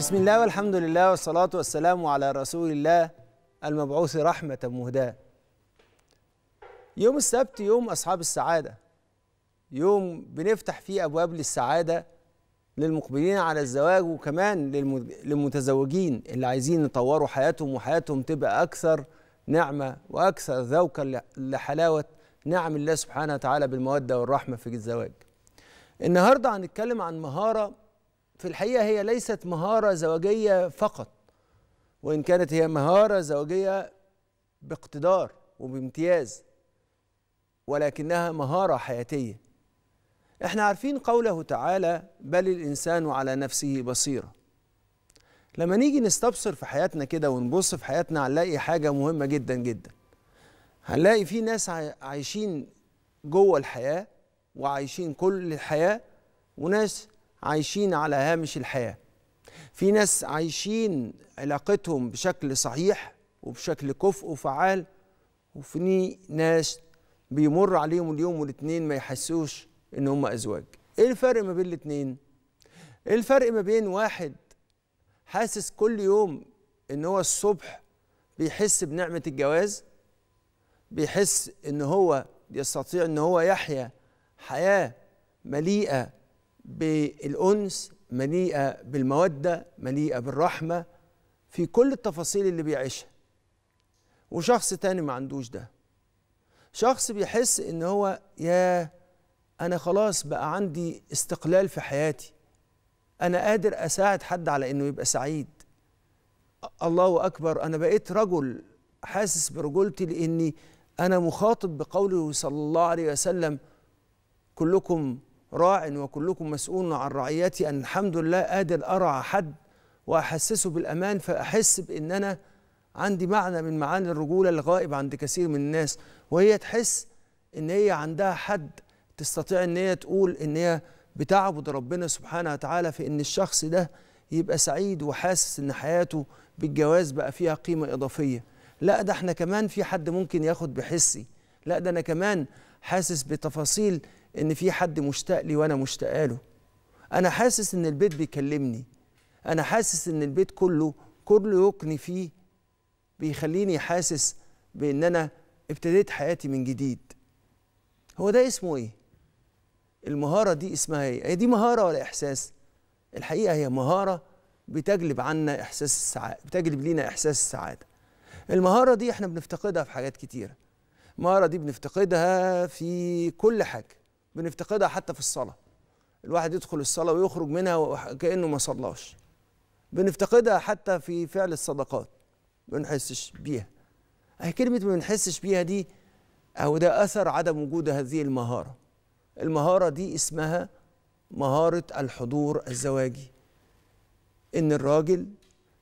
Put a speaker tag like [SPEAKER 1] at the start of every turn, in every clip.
[SPEAKER 1] بسم الله والحمد لله والصلاة والسلام على رسول الله المبعوث رحمة مهداة يوم السبت يوم أصحاب السعادة يوم بنفتح فيه أبواب للسعادة للمقبلين على الزواج وكمان للمتزوجين اللي عايزين يطوروا حياتهم وحياتهم تبقى أكثر نعمة وأكثر ذوقا لحلاوة نعم الله سبحانه وتعالى بالمودة والرحمة في الزواج النهاردة هنتكلم عن مهارة في الحقيقه هي ليست مهاره زوجيه فقط وان كانت هي مهاره زوجيه باقتدار وبامتياز ولكنها مهاره حياتيه احنا عارفين قوله تعالى بل الانسان على نفسه بصيره لما نيجي نستبصر في حياتنا كده ونبص في حياتنا هنلاقي حاجه مهمه جدا جدا هنلاقي في ناس عايشين جوه الحياه وعايشين كل الحياه وناس عايشين على هامش الحياه في ناس عايشين علاقتهم بشكل صحيح وبشكل كفء وفعال وفي ناس بيمر عليهم اليوم والاثنين ما يحسوش ان هم ازواج ايه الفرق ما بين الاثنين ايه الفرق ما بين واحد حاسس كل يوم ان هو الصبح بيحس بنعمه الجواز بيحس ان هو يستطيع ان هو يحيا حياه مليئه بالأنس مليئة بالمودة مليئة بالرحمة في كل التفاصيل اللي بيعيشها وشخص تاني ما عندوش ده شخص بيحس ان هو يا انا خلاص بقى عندي استقلال في حياتي انا قادر اساعد حد على انه يبقى سعيد الله اكبر انا بقيت رجل حاسس برجولتي لاني انا مخاطب بقوله صلى الله عليه وسلم كلكم راع وكلكم مسؤول عن رعيتي أن الحمد لله قادر أرعى حد وأحسسه بالأمان فأحس بأن أنا عندي معنى من معاني الرجولة الغائب عند كثير من الناس وهي تحس إن هي عندها حد تستطيع إن هي تقول إن هي بتعبد ربنا سبحانه وتعالى في إن الشخص ده يبقى سعيد وحاسس إن حياته بالجواز بقى فيها قيمة إضافية لا ده احنا كمان في حد ممكن ياخد بحسي لا ده أنا كمان حاسس بتفاصيل ان في حد مشتاق لي وانا مشتاقه له انا حاسس ان البيت بيكلمني انا حاسس ان البيت كله كله يقني فيه بيخليني حاسس بان انا ابتديت حياتي من جديد هو ده اسمه ايه المهاره دي اسمها ايه هي دي مهاره ولا احساس الحقيقه هي مهاره بتجلب عنا احساس السعاده بتجلب لينا احساس السعاده المهاره دي احنا بنفتقدها في حاجات كتيره المهاره دي بنفتقدها في كل حاجه بنفتقدها حتى في الصلاه الواحد يدخل الصلاه ويخرج منها كانه ما صلاش بنفتقدها حتى في فعل الصدقات ما بنحسش بيها أي كلمه ما بنحسش بيها دي او ده اثر عدم وجود هذه المهاره المهاره دي اسمها مهاره الحضور الزواجي ان الراجل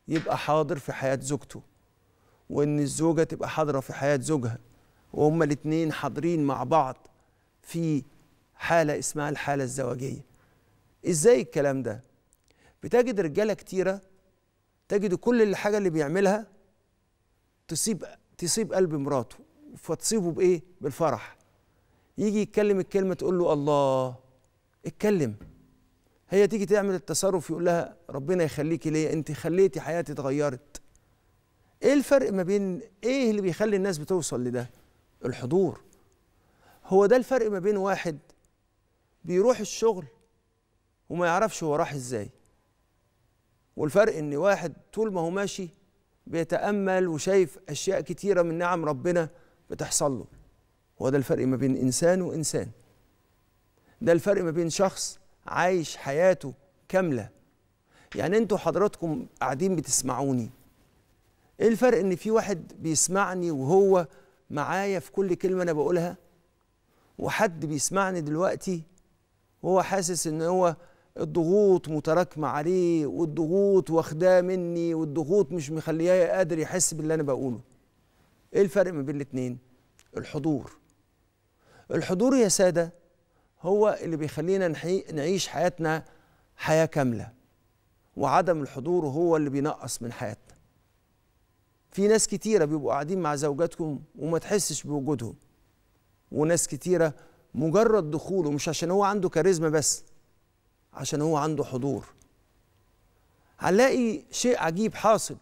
[SPEAKER 1] يبقى حاضر في حياه زوجته وان الزوجه تبقى حاضره في حياه زوجها وهما الاثنين حاضرين مع بعض في حاله اسمها الحاله الزواجيه ازاي الكلام ده بتجد رجاله كتيره تجد كل الحاجه اللي بيعملها تصيب تصيب قلب مراته فتصيبه بايه بالفرح يجي يتكلم الكلمه تقول له الله اتكلم هي تيجي تعمل التصرف يقول لها ربنا يخليكي ليا انت خليتي حياتي اتغيرت ايه الفرق ما بين ايه اللي بيخلي الناس بتوصل لده الحضور هو ده الفرق ما بين واحد بيروح الشغل وما يعرفش هو راح ازاي والفرق ان واحد طول ما هو ماشي بيتامل وشايف اشياء كتيره من نعم ربنا بتحصل له هو ده الفرق ما بين انسان وانسان ده الفرق ما بين شخص عايش حياته كامله يعني انتوا حضراتكم قاعدين بتسمعوني ايه الفرق ان في واحد بيسمعني وهو معايا في كل كلمه انا بقولها وحد بيسمعني دلوقتي وهو حاسس ان هو الضغوط متراكمه عليه والضغوط واخداه مني والضغوط مش مخلياه قادر يحس باللي انا بقوله ايه الفرق ما بين الاتنين الحضور الحضور يا ساده هو اللي بيخلينا نعيش حياتنا حياه كامله وعدم الحضور هو اللي بينقص من حياتنا في ناس كتيره بيبقوا قاعدين مع زوجاتكم وما تحسش بوجودهم وناس كتيره مجرد دخوله مش عشان هو عنده كاريزما بس عشان هو عنده حضور هنلاقي شيء عجيب حاصل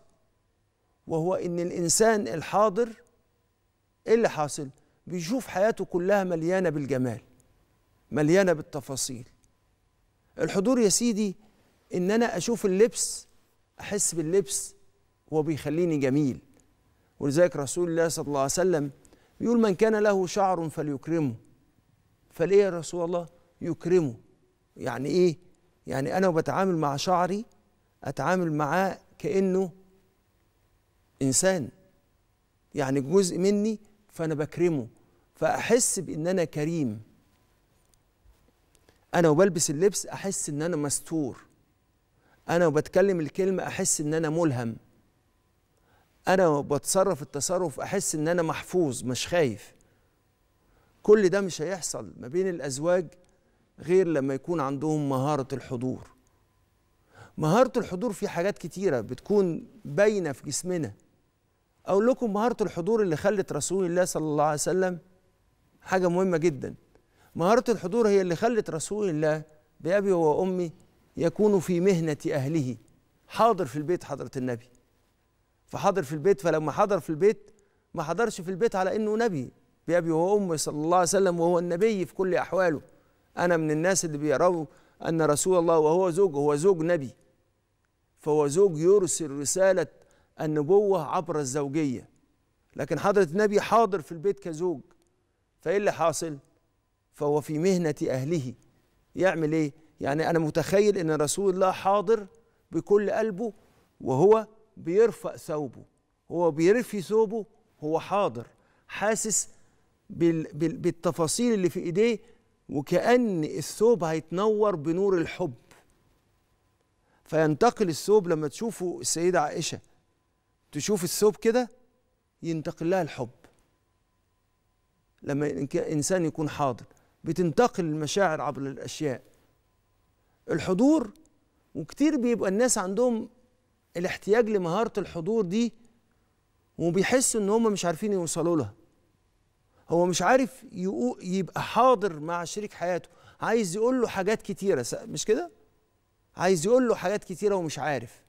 [SPEAKER 1] وهو ان الانسان الحاضر ايه اللي حاصل بيشوف حياته كلها مليانه بالجمال مليانه بالتفاصيل الحضور يا سيدي ان انا اشوف اللبس احس باللبس هو بيخليني جميل ولذلك رسول الله صلى الله عليه وسلم بيقول من كان له شعر فليكرمه فليه يا رسول الله يكرمه يعني ايه يعني انا وبتعامل مع شعري اتعامل معاه كانه انسان يعني جزء مني فانا بكرمه فاحس بان انا كريم انا وبلبس اللبس احس ان انا مستور انا وبتكلم الكلمه احس ان انا ملهم انا وبتصرف التصرف احس ان انا محفوظ مش خايف كل ده مش هيحصل ما بين الأزواج غير لما يكون عندهم مهارة الحضور مهارة الحضور في حاجات كتيرة بتكون باينة في جسمنا أقول لكم مهارة الحضور اللي خلت رسول الله صلى الله عليه وسلم حاجة مهمة جدا مهارة الحضور هي اللي خلت رسول الله بأبي وأمي يكون في مهنة أهله حاضر في البيت حضرة النبي فحاضر في البيت فلما حضر في البيت ما حضرش في البيت على إنه نبي بأبي وأمه صلى الله عليه وسلم وهو النبي في كل أحواله أنا من الناس اللي بيروا أن رسول الله وهو زوج هو زوج نبي فهو زوج يرسل رسالة النبوة عبر الزوجية لكن حضرة النبي حاضر في البيت كزوج فإيه اللي حاصل؟ فهو في مهنة أهله يعمل إيه؟ يعني أنا متخيل أن رسول الله حاضر بكل قلبه وهو بيرفق ثوبه هو بيرفي ثوبه هو حاضر حاسس بالتفاصيل اللي في ايديه وكأن الثوب هيتنور بنور الحب فينتقل الثوب لما تشوفه السيدة عائشة تشوف الثوب كده ينتقل لها الحب لما إنسان يكون حاضر بتنتقل المشاعر عبر الأشياء الحضور وكتير بيبقى الناس عندهم الاحتياج لمهارة الحضور دي وبيحسوا إن هم مش عارفين يوصلوا لها هو مش عارف يبقى حاضر مع شريك حياته عايز يقول له حاجات كتيره مش كده عايز يقول له حاجات كتيره ومش عارف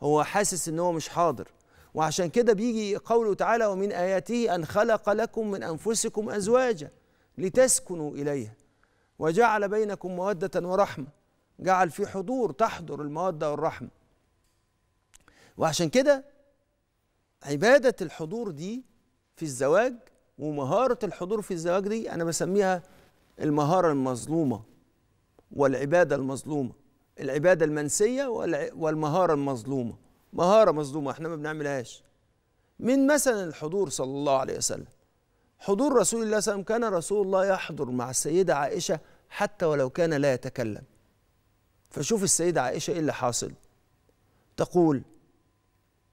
[SPEAKER 1] هو حاسس ان هو مش حاضر وعشان كده بيجي قوله تعالى ومن اياته ان خلق لكم من انفسكم ازواجا لتسكنوا اليها وجعل بينكم موده ورحمه جعل في حضور تحضر الموده والرحمه وعشان كده عباده الحضور دي في الزواج ومهارة الحضور في الزواج دي أنا بسميها المهارة المظلومة والعبادة المظلومة العبادة المنسية والمهارة المظلومة مهارة مظلومة احنا ما بنعملهاش من مثلا الحضور صلى الله عليه وسلم حضور رسول الله صلى الله عليه وسلم كان رسول الله يحضر مع السيدة عائشة حتى ولو كان لا يتكلم فشوف السيدة عائشة ايه اللي حاصل تقول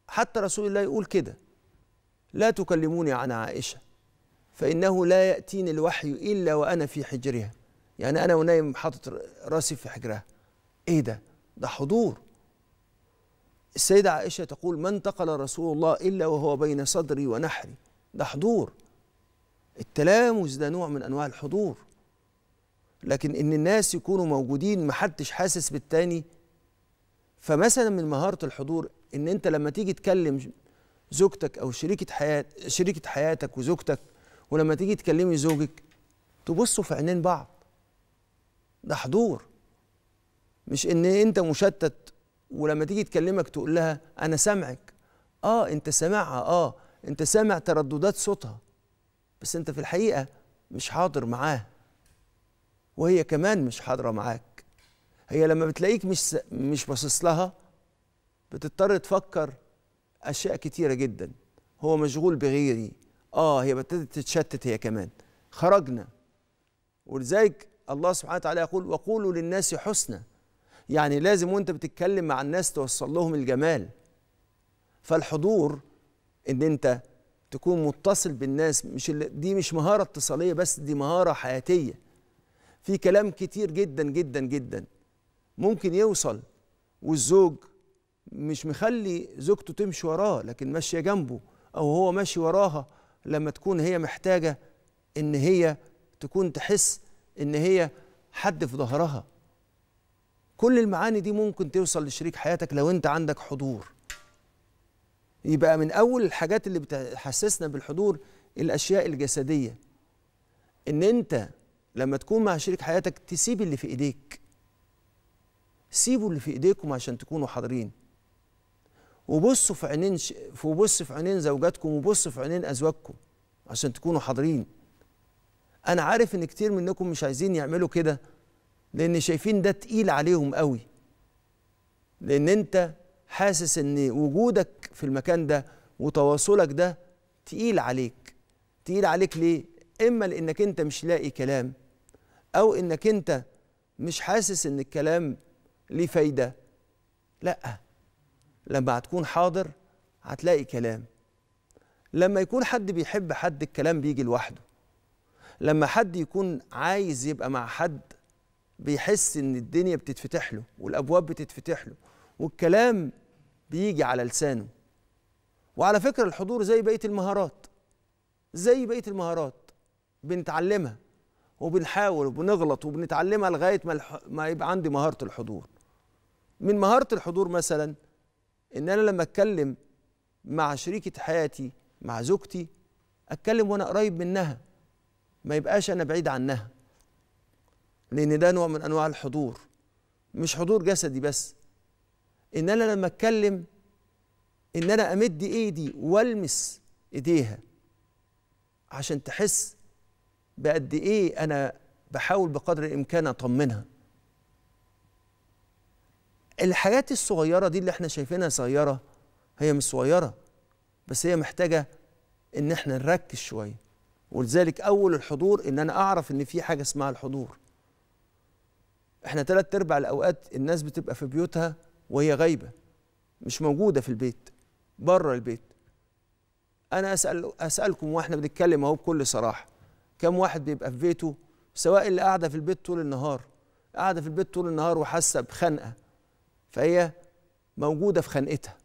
[SPEAKER 1] حتى رسول الله يقول كده لا تكلموني عن عائشة فإنه لا يأتيني الوحي إلا وأنا في حجرها يعني أنا ونايم حاطط راسي في حجرها إيه ده؟ ده حضور السيدة عائشة تقول ما انتقل رسول الله إلا وهو بين صدري ونحري ده حضور التلامس ده نوع من أنواع الحضور لكن إن الناس يكونوا موجودين محدش حاسس بالتاني فمثلا من مهارة الحضور إن أنت لما تيجي تكلم زوجتك أو شريكة حياة شريكة حياتك وزوجتك ولما تيجي تكلمي زوجك تبصوا في عينين بعض ده حضور مش ان انت مشتت ولما تيجي تكلمك تقول لها انا سامعك اه انت سامعها اه انت سامع ترددات صوتها بس انت في الحقيقه مش حاضر معاه وهي كمان مش حاضره معاك هي لما بتلاقيك مش مش باصص لها بتضطر تفكر اشياء كتيره جدا هو مشغول بغيري اه هي ابتدت تتشتت هي كمان خرجنا ولذلك الله سبحانه وتعالى يقول وقولوا للناس حسنا يعني لازم وانت بتتكلم مع الناس توصل لهم الجمال فالحضور ان انت تكون متصل بالناس مش دي مش مهاره اتصاليه بس دي مهاره حياتيه في كلام كتير جدا جدا جدا ممكن يوصل والزوج مش مخلي زوجته تمشي وراه لكن ماشيه جنبه او هو ماشي وراها لما تكون هي محتاجه ان هي تكون تحس ان هي حد في ظهرها كل المعاني دي ممكن توصل لشريك حياتك لو انت عندك حضور يبقى من اول الحاجات اللي بتحسسنا بالحضور الاشياء الجسديه ان انت لما تكون مع شريك حياتك تسيب اللي في ايديك سيبوا اللي في ايديكم عشان تكونوا حاضرين وبصوا في عينين ش... وبص في عينين زوجاتكم وبصوا في عينين ازواجكم عشان تكونوا حاضرين انا عارف ان كتير منكم مش عايزين يعملوا كده لان شايفين ده تقيل عليهم قوي لان انت حاسس ان وجودك في المكان ده وتواصلك ده تقيل عليك تقيل عليك ليه اما لانك انت مش لاقي كلام او انك انت مش حاسس ان الكلام ليه فايده لا لما هتكون حاضر هتلاقي كلام لما يكون حد بيحب حد الكلام بيجي لوحده لما حد يكون عايز يبقى مع حد بيحس ان الدنيا بتتفتح له والابواب بتتفتح له والكلام بيجي على لسانه وعلى فكره الحضور زي بقيه المهارات زي بقيه المهارات بنتعلمها وبنحاول وبنغلط وبنتعلمها لغايه ما, ما يبقى عندي مهاره الحضور من مهاره الحضور مثلا ان انا لما اتكلم مع شريكه حياتي مع زوجتي اتكلم وانا قريب منها ما يبقاش انا بعيد عنها لان ده نوع من انواع الحضور مش حضور جسدي بس ان انا لما اتكلم ان انا امد ايدي والمس ايديها عشان تحس بقد ايه انا بحاول بقدر الامكان اطمنها الحاجات الصغيره دي اللي احنا شايفينها صغيره هي مش صغيره بس هي محتاجه ان احنا نركز شويه ولذلك اول الحضور ان انا اعرف ان في حاجه اسمها الحضور احنا ثلاث ارباع الاوقات الناس بتبقى في بيوتها وهي غايبه مش موجوده في البيت بره البيت انا اسال اسالكم واحنا بنتكلم اهو بكل صراحه كم واحد بيبقى في بيته سواء اللي قاعده في البيت طول النهار قاعده في البيت طول النهار وحاسه بخنقه فهي موجودة في خنقتها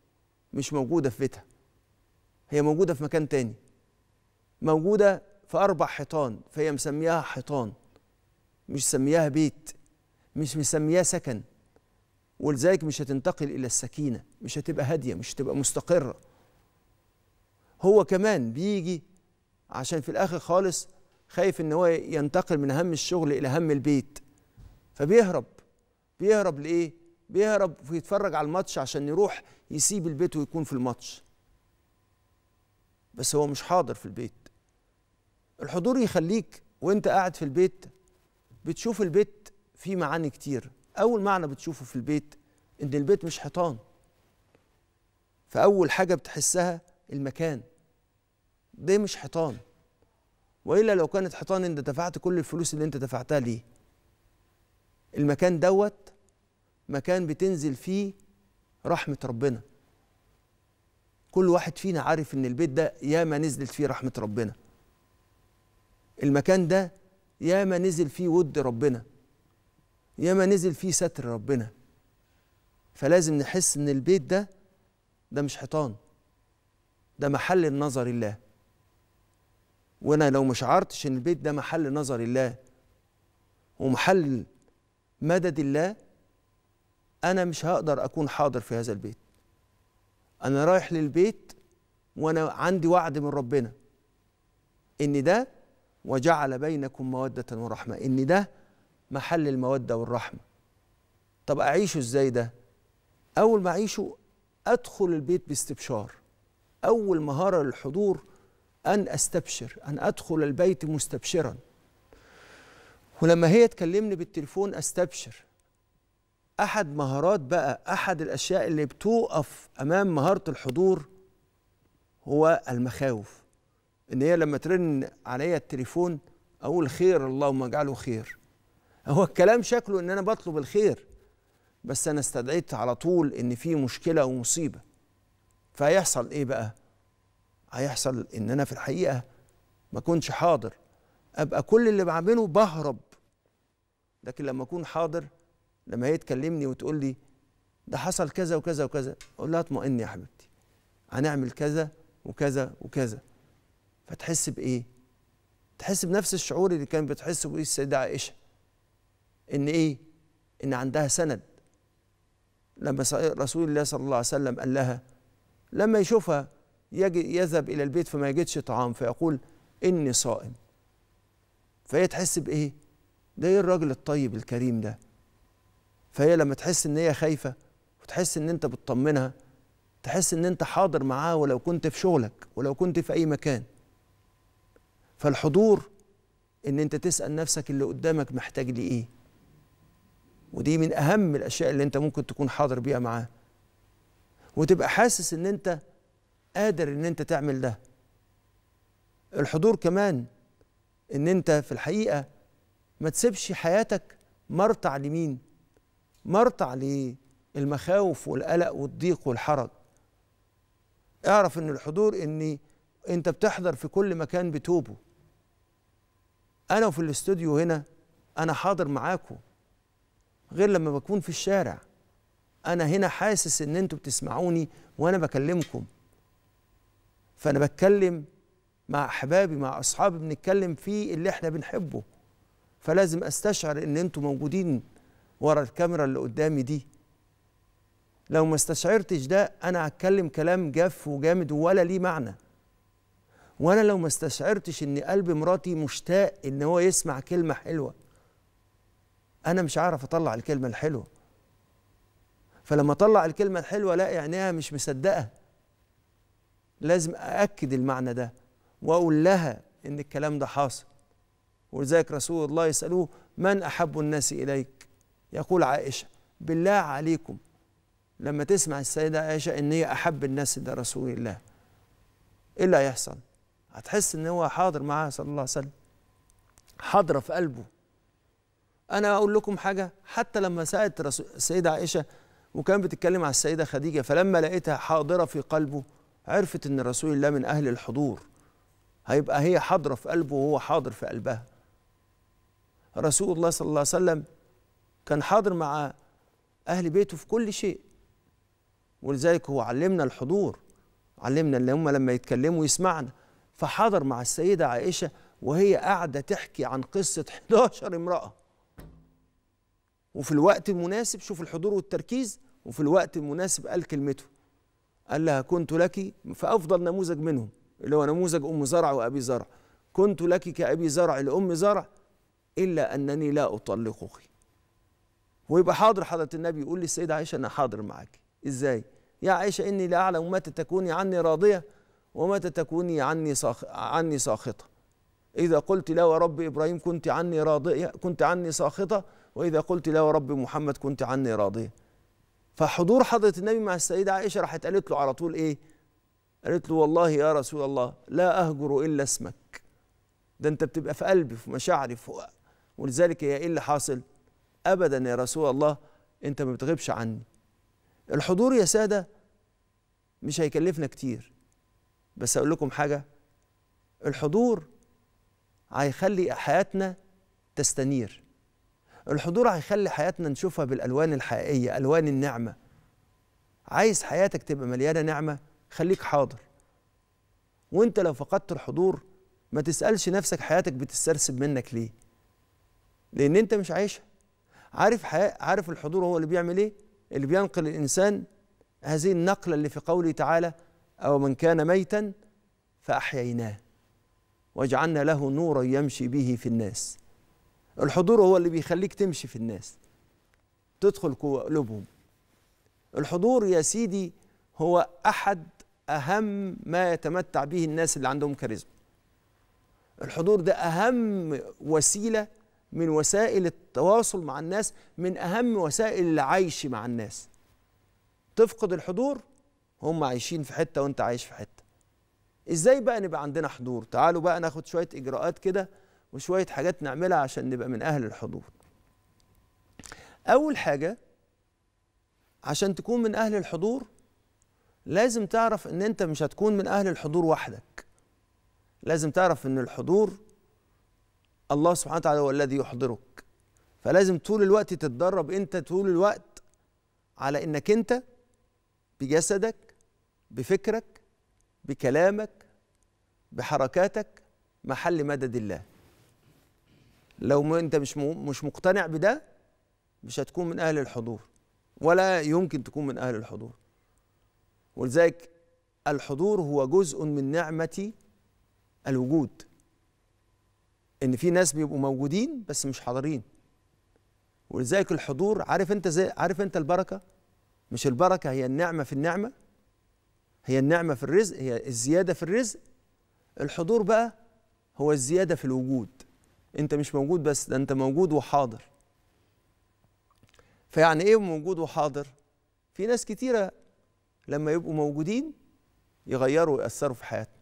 [SPEAKER 1] مش موجودة في بيتها هي موجودة في مكان تاني موجودة في أربع حيطان فهي مسمياها حيطان مش مسمياها بيت مش مسمياها سكن ولذلك مش هتنتقل إلى السكينة مش هتبقى هادية مش هتبقى مستقرة هو كمان بيجي عشان في الآخر خالص خايف إن هو ينتقل من هم الشغل إلى هم البيت فبيهرب بيهرب لإيه؟ بيهرب ويتفرج على الماتش عشان يروح يسيب البيت ويكون في الماتش بس هو مش حاضر في البيت الحضور يخليك وانت قاعد في البيت بتشوف البيت فيه معاني كتير اول معنى بتشوفه في البيت ان البيت مش حيطان فاول حاجه بتحسها المكان ده مش حيطان والا لو كانت حيطان انت دفعت كل الفلوس اللي انت دفعتها ليه المكان دوت مكان بتنزل فيه رحمة ربنا كل واحد فينا عارف ان البيت ده ياما نزلت فيه رحمة ربنا المكان ده ياما نزل فيه ود ربنا ياما نزل فيه ستر ربنا فلازم نحس ان البيت ده ده مش حيطان ده محل النظر الله وانا لو ما شعرتش ان البيت ده محل نظر الله ومحل مدد الله انا مش هقدر اكون حاضر في هذا البيت انا رايح للبيت وانا عندي وعد من ربنا ان ده وجعل بينكم موده ورحمه ان ده محل الموده والرحمه طب اعيشه ازاي ده اول ما اعيشه ادخل البيت باستبشار اول مهاره للحضور ان استبشر ان ادخل البيت مستبشرا ولما هي تكلمني بالتليفون استبشر احد مهارات بقى احد الاشياء اللي بتوقف امام مهاره الحضور هو المخاوف ان هي لما ترن عليا التليفون اقول خير اللهم اجعله خير هو الكلام شكله ان انا بطلب الخير بس انا استدعيت على طول ان في مشكله ومصيبه فهيحصل ايه بقى هيحصل ان انا في الحقيقه ما كنتش حاضر ابقى كل اللي بعمله بهرب لكن لما اكون حاضر لما هي تكلمني وتقول لي ده حصل كذا وكذا وكذا اقول لها اطمئني يا حبيبتي هنعمل كذا وكذا وكذا فتحس بايه تحس بنفس الشعور اللي كان بتحس بيه السيده عائشه ان ايه ان عندها سند لما رسول الله صلى الله عليه وسلم قال لها لما يشوفها يجي يذهب الى البيت فما يجدش طعام فيقول اني صائم فهي تحس بايه ده ايه الراجل الطيب الكريم ده فهي لما تحس ان هي خايفه وتحس ان انت بتطمنها تحس ان انت حاضر معاه ولو كنت في شغلك ولو كنت في اي مكان فالحضور ان انت تسال نفسك اللي قدامك محتاج لي ايه ودي من اهم الاشياء اللي انت ممكن تكون حاضر بيها معاه وتبقى حاسس ان انت قادر ان انت تعمل ده الحضور كمان ان انت في الحقيقه ما تسيبش حياتك مرتع لمين مرتع للمخاوف والقلق والضيق والحرج اعرف ان الحضور ان انت بتحضر في كل مكان بتوبه انا وفي الاستوديو هنا انا حاضر معاكم غير لما بكون في الشارع انا هنا حاسس ان انتوا بتسمعوني وانا بكلمكم فانا بتكلم مع احبابي مع اصحابي بنتكلم في اللي احنا بنحبه فلازم استشعر ان انتوا موجودين ورا الكاميرا اللي قدامي دي لو ما استشعرتش ده انا هتكلم كلام جاف وجامد ولا ليه معنى وانا لو ما استشعرتش ان قلب مراتي مشتاق ان هو يسمع كلمه حلوه انا مش عارف اطلع الكلمه الحلوه فلما اطلع الكلمه الحلوه الاقي عينيها مش مصدقه لازم ااكد المعنى ده واقول لها ان الكلام ده حاصل ولذلك رسول الله يسالوه من احب الناس اليك يقول عائشة بالله عليكم لما تسمع السيدة عائشة إن هي أحب الناس إلى رسول الله إيه اللي هيحصل؟ هتحس إن هو حاضر معاها صلى الله عليه وسلم حاضرة في قلبه أنا أقول لكم حاجة حتى لما سألت السيدة عائشة وكان بتتكلم على السيدة خديجة فلما لقيتها حاضرة في قلبه عرفت إن رسول الله من أهل الحضور هيبقى هي حاضرة في قلبه وهو حاضر في قلبها رسول الله صلى الله عليه وسلم كان حاضر مع أهل بيته في كل شيء ولذلك هو علمنا الحضور علمنا اللي هم لما يتكلموا يسمعنا فحضر مع السيدة عائشة وهي قاعدة تحكي عن قصة 11 امرأة وفي الوقت المناسب شوف الحضور والتركيز وفي الوقت المناسب قال كلمته قال لها كنت لك فأفضل نموذج منهم اللي هو نموذج أم زرع وأبي زرع كنت لك كأبي زرع لأم زرع إلا أنني لا أطلقك ويبقى حاضر حضره النبي يقول للسيده عائشه انا حاضر معك ازاي يا عائشه اني لا اعلم متى تكوني عني راضيه ومتى تكوني عني ساخ... عني ساخطه اذا قلت لا ورب ابراهيم كنت عني راضيه كنت عني ساخطه واذا قلت لا ورب محمد كنت عني راضيه فحضور حضره النبي مع السيده عائشه راحت قالت له على طول ايه قالت له والله يا رسول الله لا اهجر الا اسمك ده انت بتبقى في قلبي في مشاعري في ولذلك هي ايه اللي حاصل أبدا يا رسول الله أنت ما بتغيبش عني الحضور يا سادة مش هيكلفنا كتير بس أقول لكم حاجة الحضور هيخلي حياتنا تستنير الحضور هيخلي حياتنا نشوفها بالألوان الحقيقية ألوان النعمة عايز حياتك تبقى مليانة نعمة خليك حاضر وانت لو فقدت الحضور ما تسألش نفسك حياتك بتسترسب منك ليه لأن انت مش عايشها عارف حياة عارف الحضور هو اللي بيعمل ايه اللي بينقل الانسان هذه النقله اللي في قوله تعالى او من كان ميتا فاحييناه وجعلنا له نورا يمشي به في الناس الحضور هو اللي بيخليك تمشي في الناس تدخل قلوبهم الحضور يا سيدي هو احد اهم ما يتمتع به الناس اللي عندهم كاريزما الحضور ده اهم وسيله من وسائل التواصل مع الناس من أهم وسائل العيش مع الناس تفقد الحضور هم عايشين في حتة وانت عايش في حتة ازاي بقى نبقى عندنا حضور تعالوا بقى ناخد شوية إجراءات كده وشوية حاجات نعملها عشان نبقى من أهل الحضور أول حاجة عشان تكون من أهل الحضور لازم تعرف ان انت مش هتكون من أهل الحضور وحدك لازم تعرف ان الحضور الله سبحانه وتعالى هو الذي يحضرك فلازم طول الوقت تتدرب انت طول الوقت على انك انت بجسدك بفكرك بكلامك بحركاتك محل مدد الله لو انت مش مش مقتنع بده مش هتكون من اهل الحضور ولا يمكن تكون من اهل الحضور ولذلك الحضور هو جزء من نعمه الوجود ان في ناس بيبقوا موجودين بس مش حاضرين ولذلك الحضور عارف انت زي عارف انت البركه مش البركه هي النعمه في النعمه هي النعمه في الرزق هي الزياده في الرزق الحضور بقى هو الزياده في الوجود انت مش موجود بس ده انت موجود وحاضر فيعني ايه موجود وحاضر في ناس كتيره لما يبقوا موجودين يغيروا ويأثروا في حياتنا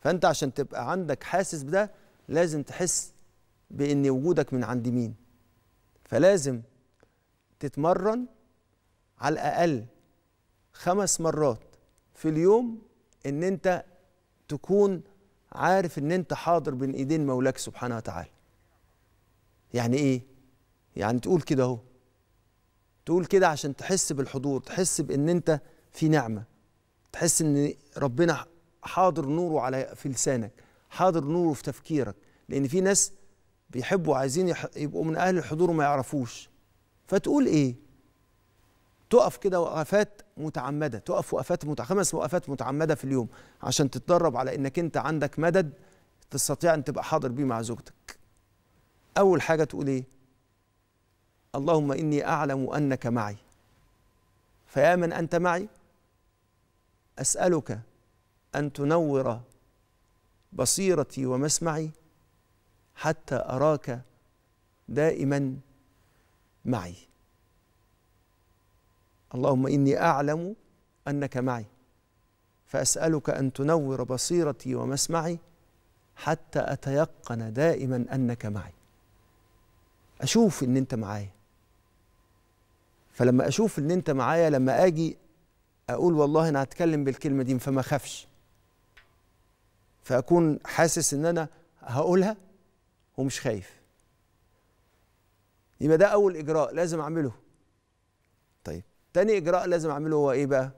[SPEAKER 1] فانت عشان تبقى عندك حاسس بده لازم تحس بان وجودك من عند مين فلازم تتمرن على الاقل خمس مرات في اليوم ان انت تكون عارف ان انت حاضر بين ايدين مولاك سبحانه وتعالى يعني ايه يعني تقول كده اهو تقول كده عشان تحس بالحضور تحس بان انت في نعمه تحس ان ربنا حاضر نوره على في لسانك حاضر نوره في تفكيرك لان في ناس بيحبوا عايزين يبقوا من اهل الحضور وما يعرفوش فتقول ايه تقف كده وقفات متعمده تقف وقفات متع... خمس وقفات متعمده في اليوم عشان تتدرب على انك انت عندك مدد تستطيع ان تبقى حاضر بيه مع زوجتك اول حاجه تقول ايه اللهم اني اعلم انك معي فيا من انت معي اسالك ان تنور بصيرتي ومسمعي حتى اراك دائما معي اللهم اني اعلم انك معي فاسالك ان تنور بصيرتي ومسمعي حتى اتيقن دائما انك معي اشوف ان انت معايا فلما اشوف ان انت معايا لما اجي اقول والله انا هتكلم بالكلمه دي فما اخافش فاكون حاسس ان انا هقولها ومش خايف يبقى ده اول اجراء لازم اعمله طيب تاني اجراء لازم اعمله هو ايه بقى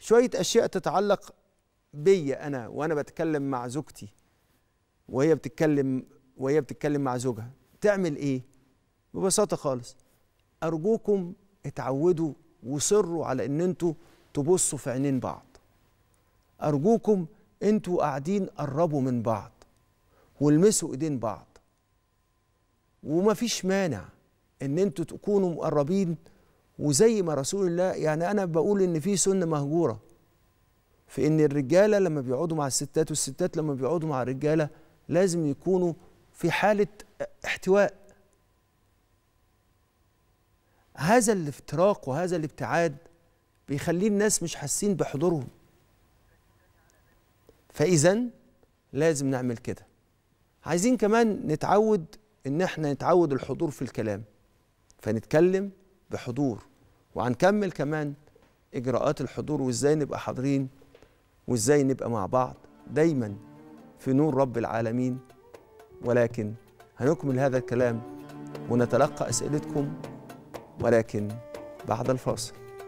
[SPEAKER 1] شويه اشياء تتعلق بيا انا وانا بتكلم مع زوجتي وهي بتتكلم وهي بتتكلم مع زوجها تعمل ايه ببساطه خالص ارجوكم اتعودوا وصروا على ان انتوا تبصوا في عينين بعض ارجوكم انتوا قاعدين قربوا من بعض ولمسوا ايدين بعض وما فيش مانع ان انتوا تكونوا مقربين وزي ما رسول الله يعني انا بقول ان في سنه مهجوره في ان الرجاله لما بيقعدوا مع الستات والستات لما بيقعدوا مع الرجاله لازم يكونوا في حاله احتواء هذا الافتراق وهذا الابتعاد بيخليه الناس مش حاسين بحضورهم فاذا لازم نعمل كده عايزين كمان نتعود ان احنا نتعود الحضور في الكلام فنتكلم بحضور وهنكمل كمان اجراءات الحضور وازاي نبقى حاضرين وازاي نبقى مع بعض دايما في نور رب العالمين ولكن هنكمل هذا الكلام ونتلقى اسئلتكم ولكن بعد الفاصل